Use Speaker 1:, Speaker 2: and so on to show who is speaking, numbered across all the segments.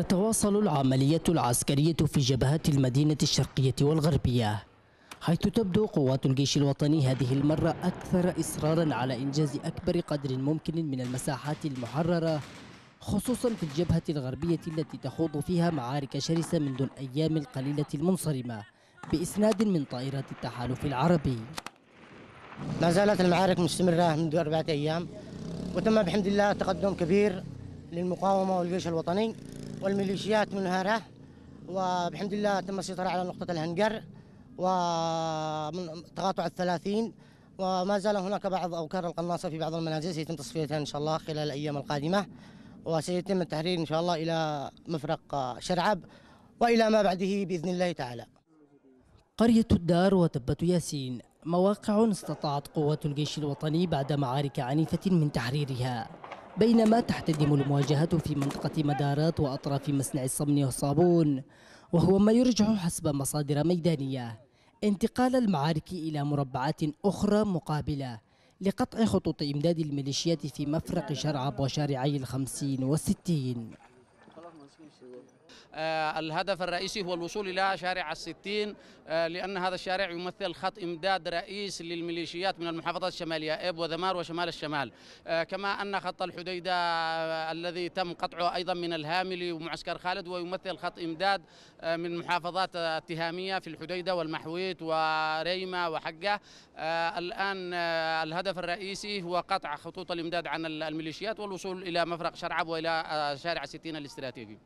Speaker 1: تتواصل العملية العسكرية في جبهات المدينة الشرقية والغربية حيث تبدو قوات الجيش الوطني هذه المرة أكثر إصرارا على إنجاز أكبر قدر ممكن من المساحات المحررة خصوصا في الجبهة الغربية التي تخوض فيها معارك شرسة منذ الأيام
Speaker 2: القليلة المنصرمة بإسناد من طائرات التحالف العربي ما زالت المعارك مستمرة منذ أربعة أيام وتم بحمد الله تقدم كبير للمقاومة والجيش الوطني والميليشيات منهارة وبحمد الله تم السيطرة على نقطة الهنجر ومن تقاطع الثلاثين وما زال هناك بعض أوكار القناصة في بعض المنازل سيتم تصفيتها إن شاء الله خلال الأيام القادمة وسيتم التحرير إن شاء الله إلى مفرق شرعب وإلى ما بعده بإذن الله تعالى
Speaker 1: قرية الدار وتبة ياسين مواقع استطاعت قوات الجيش الوطني بعد معارك عنيفة من تحريرها بينما تحتدم المواجهة في منطقة مدارات وأطراف مصنع الصمن والصابون وهو ما يرجح حسب مصادر ميدانية انتقال المعارك إلى مربعات أخرى مقابلة لقطع خطوط إمداد الميليشيات في مفرق شرعب وشارعي الخمسين والستين
Speaker 3: آه، الهدف الرئيسي هو الوصول إلى شارع الستين آه، لأن هذا الشارع يمثل خط إمداد رئيس للميليشيات من المحافظات الشمالية إب وذمار وشمال الشمال آه، كما أن خط الحديدة الذي تم قطعه أيضا من الهاملي ومعسكر خالد ويمثل خط إمداد من محافظات التهامية في الحديدة والمحويت وريمة وحقة الآن الهدف الرئيسي هو قطع خطوط الإمداد عن الميليشيات والوصول إلى مفرق شرعب وإلى شارع ستين الاستراتيجي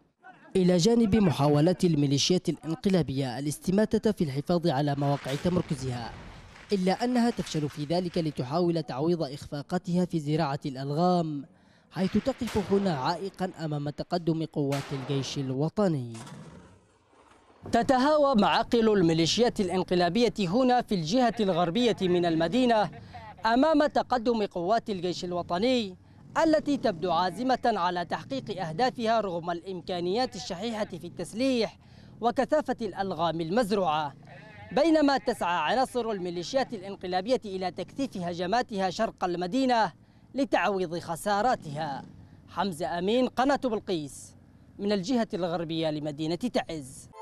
Speaker 1: إلى جانب محاولات الميليشيات الانقلابية الاستماتة في الحفاظ على مواقع تمركزها إلا أنها تفشل في ذلك لتحاول تعويض إخفاقاتها في زراعة الألغام حيث تقف هنا عائقا أمام تقدم قوات الجيش الوطني تتهاوى معاقل الميليشيات الانقلابية هنا في الجهة الغربية من المدينة أمام تقدم قوات الجيش الوطني التي تبدو عازمة على تحقيق أهدافها رغم الإمكانيات الشحيحة في التسليح وكثافة الألغام المزروعة بينما تسعى عناصر الميليشيات الانقلابية إلى تكثيف هجماتها شرق المدينة لتعويض خساراتها حمزة أمين قناة بلقيس من الجهة الغربية لمدينة تعز